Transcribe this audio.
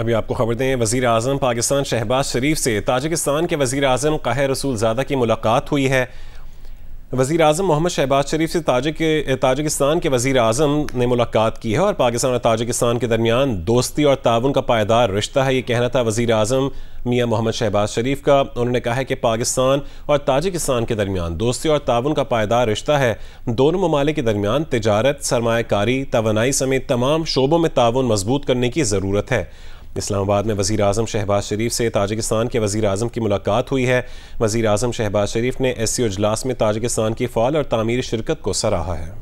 अभी आपको खबर दें वज़ी अजम पाकिस्तान शहबाज शरीफ से ताजिकिस्तान के वज़ी अजम काह रसूलजादा की मुलाकात हुई है वज़ी अजम मोहम्मद शहबाज शरीफ से ताजिक ताजिकिस्तान के वज़ी अजम ने मुलाकात की है और पाकिस्तान और ताजिकिस्तान के दरमियान दोस्ती और ताउन का पायदार रिश्ता है ये कहना था वज़ी अजम मियाँ मोहम्मद शहबाज शरीफ का उन्होंने कहा है कि पाकिस्तान और ताजिकिस्तान के दरमियान दोस्ती और ताउन का पायदार रिश्ता है दोनों ममालिक के दरमियान तजारत सरमाकारी तोानाई समेत तमाम शोबों में ताउन मजबूत करने की ज़रूरत है इस्लामाबाद में वज़ी अजम शहबाज शरीफ से ताजिकस्तान के वज़ी अजम की मुलाकात हुई है वज़ी अजम शहबाज शरीफ ने एस सी अजलास में ताजिकस्तान की फ़ाल और तमीरी शिरकत को सराहा है